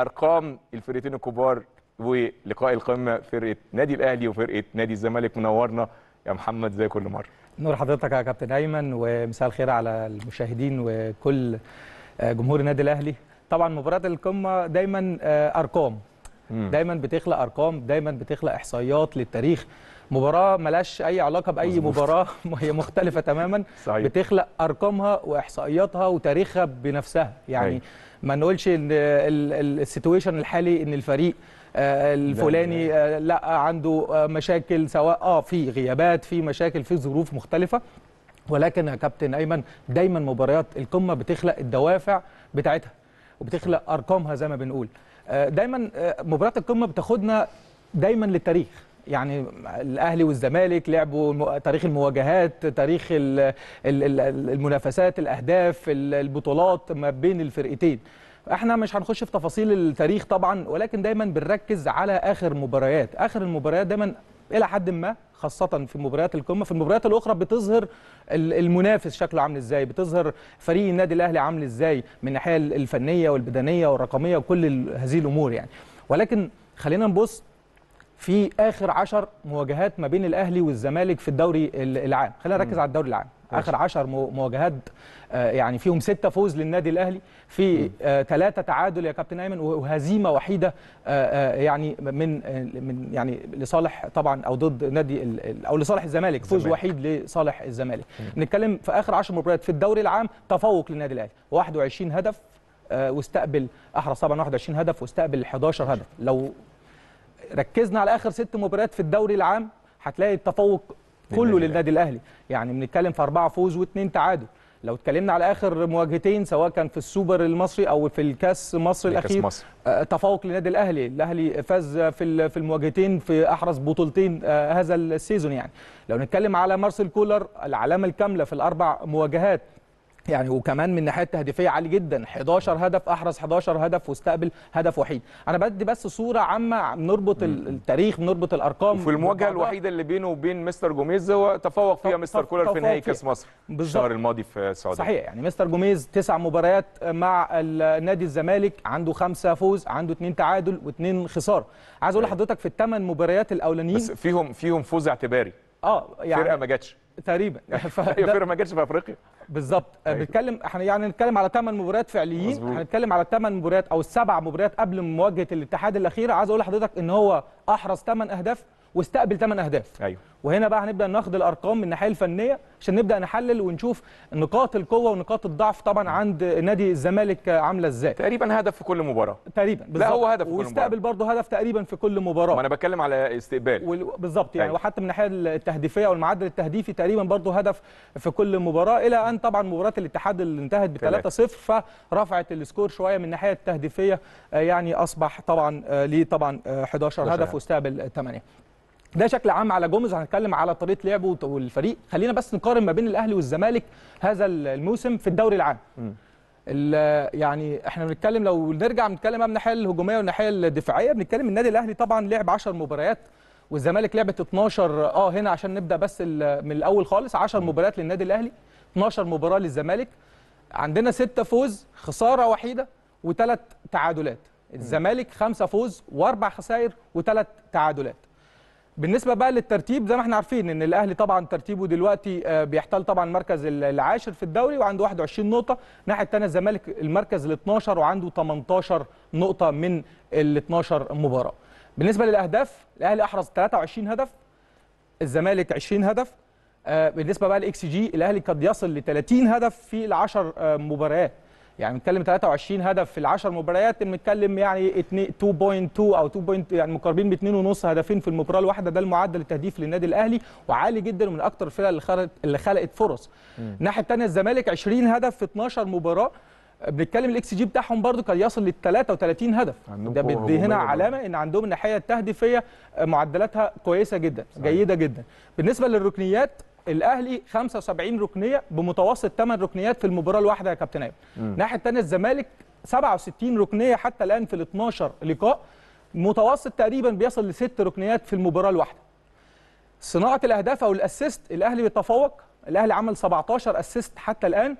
ارقام الفرقتين الكبار ولقاء القمه فرقه نادي الاهلي وفرقه نادي الزمالك منورنا يا محمد زي كل مره نور حضرتك يا كابتن ايمن ومساء الخير على المشاهدين وكل آه، جمهور النادي الاهلي طبعا مباراه القمه دايما آه، ارقام دايما بتخلق ارقام دايما بتخلق احصائيات للتاريخ مباراه ملاش اي علاقه باي مزبوط. مباراه هي مختلفه تماما صحيح. بتخلق ارقامها واحصائياتها وتاريخها بنفسها يعني أي. ما نقولش ان السيتويشن الحالي ان الفريق آه، الفلاني لا آه، عنده آه، مشاكل سواء اه في غيابات في مشاكل في ظروف مختلفه ولكن يا كابتن ايمن دايما مباريات القمه بتخلق الدوافع بتاعتها وبتخلق ارقامها زي ما بنقول دايما مباريات القمه بتاخدنا دايما للتاريخ يعني الاهلي والزمالك لعبوا تاريخ المواجهات تاريخ المنافسات الاهداف البطولات ما بين الفرقتين احنا مش هنخش في تفاصيل التاريخ طبعا ولكن دايما بنركز على اخر مباريات اخر المباريات دايما الى حد ما خاصه في مباريات القمه في المباريات الاخرى بتظهر المنافس شكله عامل ازاي بتظهر فريق النادي الاهلي عامل ازاي من الناحيه الفنيه والبدنيه والرقميه وكل هذه الامور يعني ولكن خلينا نبص في اخر 10 مواجهات ما بين الاهلي والزمالك في الدوري العام خلينا نركز على الدوري العام اخر 10 مواجهات آه، يعني فيهم ستة فوز للنادي الاهلي في ثلاثة آه، تعادل يا كابتن ايمن وهزيمه وحيده آه، يعني من من يعني لصالح طبعا او ضد نادي او لصالح الزمالك فوز الزمالك. وحيد لصالح الزمالك نتكلم في اخر 10 مباريات في الدوري العام تفوق للنادي الاهلي 21 هدف واستقبل احرز طبعا 21 هدف واستقبل 11 هدف لو ركزنا على اخر ست مباريات في الدوري العام هتلاقي التفوق كله للنادي الاهلي يعني بنتكلم في اربعه فوز واثنين تعادل لو اتكلمنا على اخر مواجهتين سواء كان في السوبر المصري او في الكاس مصر الاخير مصر. آه، تفوق للنادي الاهلي الاهلي فاز في في المواجهتين في احرز بطولتين آه، هذا السيزون يعني لو نتكلم على مارسيل كولر العلامه الكامله في الاربع مواجهات يعني وكمان من الناحيه التهديفيه عالي جدا 11 هدف احرز 11 هدف واستقبل هدف وحيد انا بدي بس صوره عامه بنربط التاريخ بنربط الارقام في المواجهه الوحيده اللي بينه وبين مستر جوميز هو تفوق فيها مستر كولر في نهائي كاس مصر الشهر الماضي في السعوديه صحيح يعني مستر جوميز تسع مباريات مع نادي الزمالك عنده خمسه فوز عنده اثنين تعادل واثنين خساره عايز اقول أيوة. لحضرتك في الثمان مباريات الاولانيين بس فيهم فيهم فوز اعتباري اه يعني فرقه ما جاتش تقريبا ايوه فيرو ما جاتش في افريقيا بالظبط آه، أيوة. بنتكلم احنا يعني نتكلم على ثمان مباريات فعليين هنتكلم على ثمان مباريات او السبع مباريات قبل مواجهه الاتحاد الاخيره عايز اقول لحضرتك ان هو احرز ثمان اهداف واستقبل ثمان اهداف ايوه وهنا بقى هنبدا ناخد الارقام من الناحيه الفنيه عشان نبدا نحلل ونشوف نقاط القوه ونقاط الضعف طبعا نعم. عند نادي الزمالك عامله ازاي تقريبا هدف في كل مباراه تقريبا لا هو هدف في كل مباراه واستقبل برضه هدف تقريبا في كل مباراه ما انا بتكلم على استقبال وال... بالظبط يعني طيب. وحتى من الناحيه التهديفيه او المعدل التهديفي تقريبا برضه هدف في كل مباراه الى ان طبعا مباراه الاتحاد اللي انتهت ب 3-0 فرفعت السكور شويه من الناحيه التهديفيه يعني اصبح طبعا آه، ليه طبعا 11 آه، هدف واستقبل 8 ده شكل عام على جوميز هنتكلم على طريقه لعبه والفريق خلينا بس نقارن ما بين الاهلي والزمالك هذا الموسم في الدوري العام يعني احنا بنتكلم لو نرجع بنتكلم من الناحيه الهجوميه والناحيه الدفاعيه بنتكلم النادي الاهلي طبعا لعب 10 مباريات والزمالك لعبت 12 اه هنا عشان نبدا بس من الاول خالص 10 مباريات للنادي الاهلي 12 مباراه للزمالك عندنا 6 فوز خساره وحيده وثلاث تعادلات الزمالك 5 فوز واربع خسائر وثلاث تعادلات بالنسبه بقى للترتيب زي ما احنا عارفين ان الاهلي طبعا ترتيبه دلوقتي آه، بيحتل طبعا المركز العاشر في الدوري وعنده 21 نقطه الناحيه الثانيه الزمالك المركز ال 12 وعنده 18 نقطه من ال 12 مباراه بالنسبه للاهداف الاهلي احرز 23 هدف الزمالك 20 هدف آه، بالنسبه بقى للاكس جي الاهلي قد يصل ل 30 هدف في ال 10 آه، مباريات يعني بنتكلم 23 هدف في ال 10 مباريات بنتكلم يعني 2.2 او 2. يعني مقاربين ب 2.5 هدفين في المباراه الواحده ده المعدل التهديف للنادي الاهلي وعالي جدا ومن اكثر الفرق اللي خلقت اللي خلقت فرص الناحيه الثانيه الزمالك 20 هدف في 12 مباراه بنتكلم الاكس جي بتاعهم برضو كان يصل لل 33 هدف ده بيدي هنا علامه ان عندهم الناحيه التهديفيه معدلاتها كويسه جدا صحيح. جيده جدا بالنسبه للركنيات الاهلي 75 ركنيه بمتوسط 8 ركنيات في المباراه الواحده يا كابتن ايمن الناحيه الثانيه الزمالك 67 ركنيه حتى الان في ال 12 لقاء متوسط تقريبا بيصل لست ركنيات في المباراه الواحده صناعه الاهداف او الاسيست الاهلي بيتفوق الاهلي عمل 17 اسيست حتى الان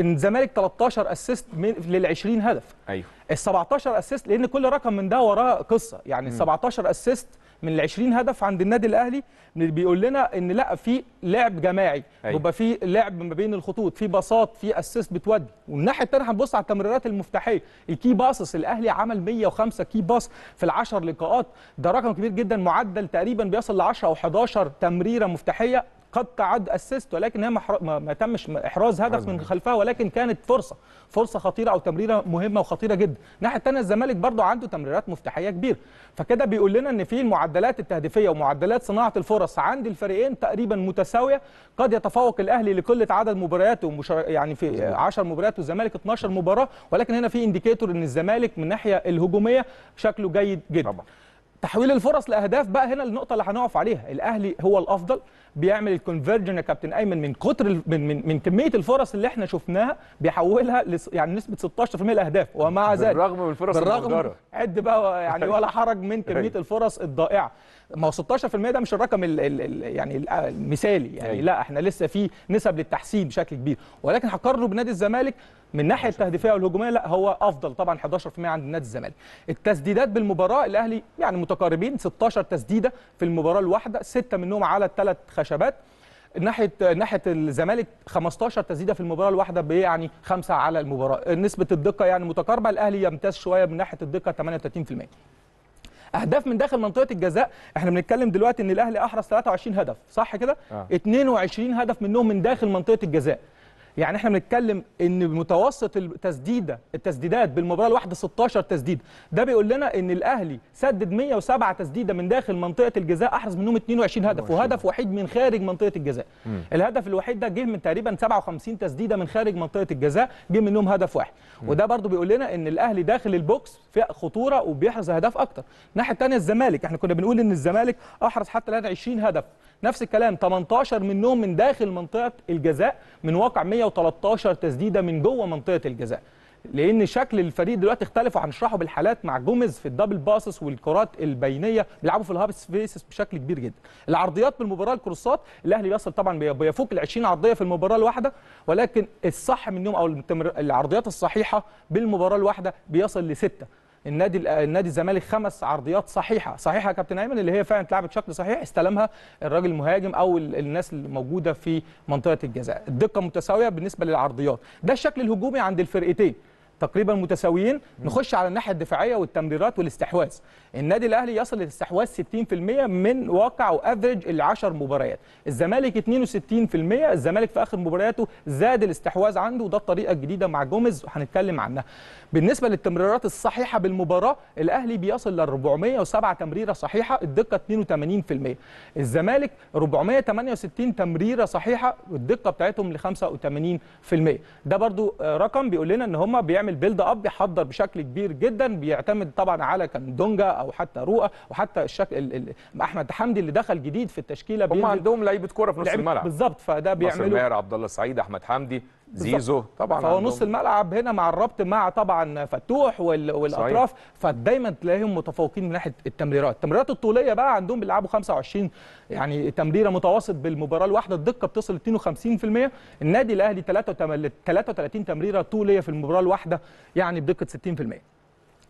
الزمالك 13 اسيست لل 20 هدف ايوه ال 17 اسيست لان كل رقم من ده وراه قصه يعني ال 17 اسيست من ال 20 هدف عند النادي الاهلي بيقول لنا ان لا في لعب جماعي أيوة. يبقى في لعب ما بين الخطوط في باصات في اسيست بتودي والناحيه الثانيه هنبص على التمريرات المفتاحيه الكي باسس الاهلي عمل 105 كي باص في ال 10 لقاءات ده رقم كبير جدا معدل تقريبا بيصل ل 10 او 11 تمريره مفتاحيه قد تعد اسيست ولكن هي ما تمش احراز هدف من خلفها ولكن كانت فرصه فرصه خطيره او تمريره مهمه وخطيره جدا الناحيه الثانيه الزمالك برده عنده تمريرات مفتاحيه كبيره فكده بيقول لنا ان في المعدلات التهديفيه ومعدلات صناعه الفرص عند الفريقين تقريبا متساويه قد يتفوق الاهلي لقله عدد مبارياته ومشار... يعني في 10 مباريات والزمالك 12 مباراه ولكن هنا في انديكيتور ان الزمالك من الناحيه الهجوميه شكله جيد جدا طبعا. تحويل الفرص لاهداف بقى هنا النقطه اللي هنقف عليها الاهلي هو الافضل بيعمل الكونفرجن يا كابتن ايمن من كتر من من, من كميه الفرص اللي احنا شفناها بيحولها لس يعني نسبه 16% الاهداف ومع ذلك بالرغم من الفرص بالرغم عد بقى يعني ولا حرج من كميه الفرص الضائعه ما هو 16% ده مش الرقم الـ الـ الـ يعني المثالي يعني أيوه. لا احنا لسه في نسب للتحسين بشكل كبير ولكن هقارنه بنادي الزمالك من ناحيه التهديفيه والهجوميه لا هو افضل طبعا 11% عند نادي الزمالك التسديدات بالمباراه الاهلي يعني متقاربين 16 تسديده في المباراه الواحده سته منهم على الثلاث خشبات ناحيه ناحيه الزمالك 15 تسديده في المباراه الواحده بيعني خمسه على المباراه نسبه الدقه يعني متقاربه الاهلي يمتاز شويه من ناحيه الدقه 38% اهداف من داخل منطقه الجزاء احنا بنتكلم دلوقتي ان الاهلي احرز 23 هدف صح كده آه. 22 هدف منهم من داخل منطقه الجزاء يعني احنا بنتكلم ان متوسط التسديده التسديدات بالمباراه الواحده 16 تسديده ده بيقول لنا ان الاهلي سدد 107 تسديده من داخل منطقه الجزاء احرز منهم 22 هدف وهدف وحيد من خارج منطقه الجزاء مم. الهدف الوحيد ده جه من تقريبا 57 تسديده من خارج منطقه الجزاء جه منهم هدف واحد مم. وده برضو بيقول لنا ان الاهلي داخل البوكس في خطوره وبيحرز اهداف اكتر الناحيه الثانيه الزمالك احنا كنا بنقول ان الزمالك احرز حتى الان 20 هدف نفس الكلام 18 منهم من داخل منطقه الجزاء من واقع 113 تسديده من جوه منطقه الجزاء لان شكل الفريق دلوقتي اختلف وهنشرحه بالحالات مع جوميز في الدبل باسس والكرات البينيه بيلعبوا في الهاب سبيسس بشكل كبير جدا العرضيات بالمباراه الكروسات الاهلي بيصل طبعا بيفوق ال 20 عرضيه في المباراه الواحده ولكن الصح منهم او العرضيات الصحيحه بالمباراه الواحده بيصل لسته النادي النادي الزمالك خمس عرضيات صحيحه صحيحه يا كابتن ايمن اللي هي فعلا اتلعبت بشكل صحيح استلمها الراجل المهاجم او الناس الموجوده في منطقه الجزاء الدقه متساويه بالنسبه للعرضيات ده الشكل الهجومي عند الفرقتين تقريبا متساويين نخش على الناحيه الدفاعيه والتمريرات والاستحواذ النادي الاهلي يصل للاستحواذ 60% من واقع وافرج ال 10 مباريات الزمالك 62% الزمالك في اخر مبارياته زاد الاستحواذ عنده وده الطريقه الجديده مع جوميز وهنتكلم عنها بالنسبه للتمريرات الصحيحه بالمباراه الاهلي بيصل ل 407 تمريره صحيحه الدقه 82% الزمالك 468 تمريره صحيحه والدقه بتاعتهم ل 85% ده برده آه، رقم بيقول لنا ان هم بيعملوا بيعمل بيلد اب بيحضر بشكل كبير جدا بيعتمد طبعا على كاندونجا او حتى رؤى وحتى الشكل ال... احمد حمدي اللي دخل جديد في التشكيله هم عندهم لعيبه كوره في نص الملعب بالظبط فده بيعملوا عبد الله سعيد احمد حمدي زيزو طبعا فهو نص الملعب هنا مع الربط مع طبعا فتوح والاطراف صحيح. فدايما تلاقيهم متفوقين من ناحيه التمريرات التمريرات الطوليه بقى عندهم بيلعبوا 25 يعني تمريره متوسط بالمباراه الواحده الدقه بتصل 52% النادي الاهلي 33 تمريره طوليه في المباراه الواحده يعني بدقه 60%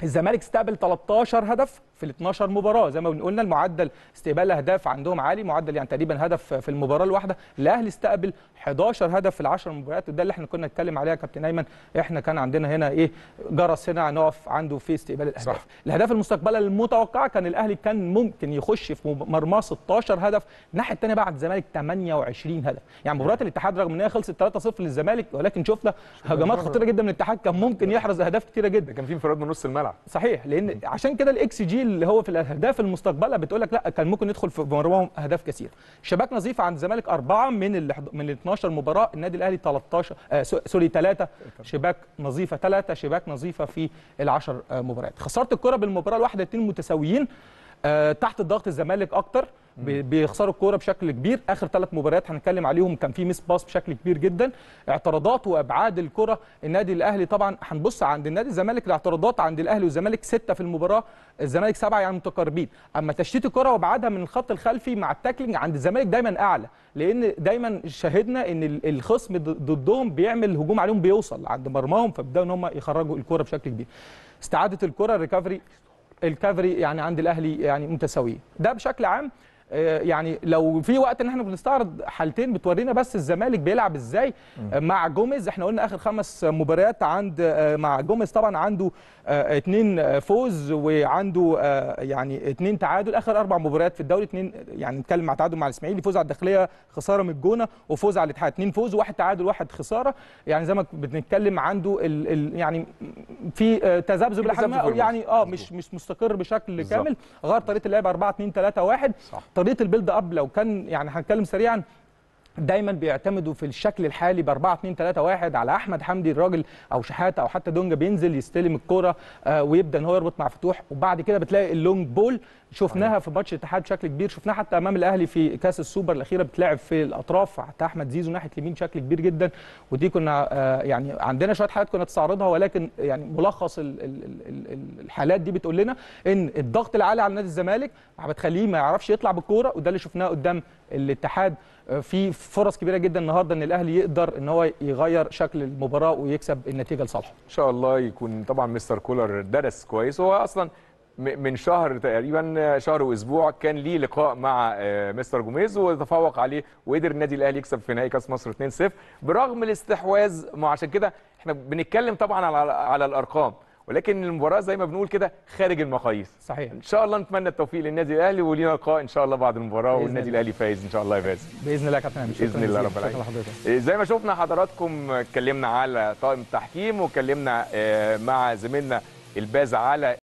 الزمالك استقبل 13 هدف في ال 12 مباراه زي ما قلنا المعدل استقبال اهداف عندهم عالي معدل يعني تقريبا هدف في المباراه الواحده الاهلي استقبل 11 هدف في ال 10 مباريات وده اللي احنا كنا نتكلم عليها يا كابتن ايمن احنا كان عندنا هنا ايه جرس هنا نقف عنده في استقبال الاهداف صح. الاهداف المستقبله المتوقعه كان الاهلي كان ممكن يخش في مرماه 16 هدف الناحيه الثانيه بعد الزمالك 28 هدف يعني مباراه الاتحاد رغم ان هي خلصت 3-0 للزمالك ولكن شفنا هجمات خطيره جدا من الاتحاد كان ممكن يحرز اهداف كتيره جدا كان في انفراد من نص الملعب صحيح لان عشان كده الاكس جي اللي هو في الاهداف المستقبله بتقول لك لا كان ممكن يدخل في مرماهم اهداف كثير شباك نظيفه عند الزمالك اربعه من ال من 12 مباراه النادي الاهلي 13 آه سوري ثلاثه شباك نظيفه ثلاثه شباك نظيفه في ال 10 آه، مباريات خساره الكره بالمباراه الواحده اثنين متساويين آه تحت الضغط الزمالك اكتر بيخسروا الكوره بشكل كبير اخر ثلاث مباريات هنتكلم عليهم كان في ميس باس بشكل كبير جدا اعتراضات وابعاد الكره النادي الاهلي طبعا هنبص عند النادي الزمالك الاعتراضات عند الاهلي والزمالك سته في المباراه الزمالك سبعه يعني متقاربين اما تشتيت الكره وابعادها من الخط الخلفي مع التاكلينج عند الزمالك دايما اعلى لان دايما شاهدنا ان الخصم ضدهم بيعمل هجوم عليهم بيوصل عند مرماهم فبداوا ان هم يخرجوا الكره بشكل كبير استعاده الكره ريكفري الكافري يعني عند الاهلي يعني متساويين ده بشكل عام آه، يعني لو في وقت ان احنا بنستعرض حالتين بتورينا بس الزمالك بيلعب ازاي آه، مع جوميز احنا قلنا اخر خمس مباريات عند آه، مع جوميز طبعا عنده اثنين فوز وعنده يعني اثنين تعادل اخر اربع مباريات في الدوري اثنين يعني نتكلم مع تعادل مع الاسماعيلي فوز على الداخليه خساره من الجونه وفوز على الاتحاد اثنين فوز وواحد تعادل واحد خساره يعني زي ما بنتكلم عنده ال ال يعني في تذبذب لحد ما يعني اه مش مش مستقر بشكل بالزبط. كامل غير طريقه اللعب 4 2 3 1 صح طريقه البيلد اب لو كان يعني هنتكلم سريعا دايما بيعتمدوا في الشكل الحالي ب 4 2 3 1 على احمد حمدي الراجل او شحاته او حتى دونجا بينزل يستلم الكوره آه، ويبدا ان هو يربط مع فتوح وبعد كده بتلاقي اللونج بول شفناها أيوه. في ماتش الاتحاد بشكل كبير شفناها حتى امام الاهلي في كاس السوبر الاخيره بتلعب في الاطراف حتى احمد زيزو ناحيه اليمين بشكل كبير جدا ودي كنا آه، يعني عندنا شويه حاجات كنا تستعرضها ولكن يعني ملخص الحالات دي بتقول لنا ان الضغط العالي على نادي الزمالك بتخليه ما يعرفش يطلع بالكوره وده اللي شفناه قدام الاتحاد آه، في فرص كبيره جدا النهارده ان الاهلي يقدر ان هو يغير شكل المباراه ويكسب النتيجه لصالحه ان شاء الله يكون طبعا مستر كولر درس كويس هو اصلا من شهر تقريبا شهر واسبوع كان ليه لقاء مع آه، مستر جوميز وتفوق عليه وقدر النادي الاهلي يكسب في نهائي كاس مصر 2-0 برغم الاستحواذ ما عشان كده احنا بنتكلم طبعا على على الارقام ولكن المباراه زي ما بنقول كده خارج المقاييس صحيح ان شاء الله نتمنى التوفيق للنادي الاهلي ولينا لقاء ان شاء الله بعد المباراه والنادي الاهلي فايز ان شاء الله يا باذن الله يا كابتن باذن الله رب العالمين إيه، زي ما شفنا حضراتكم اتكلمنا على طاقم التحكيم واتكلمنا آه، مع زميلنا الباز على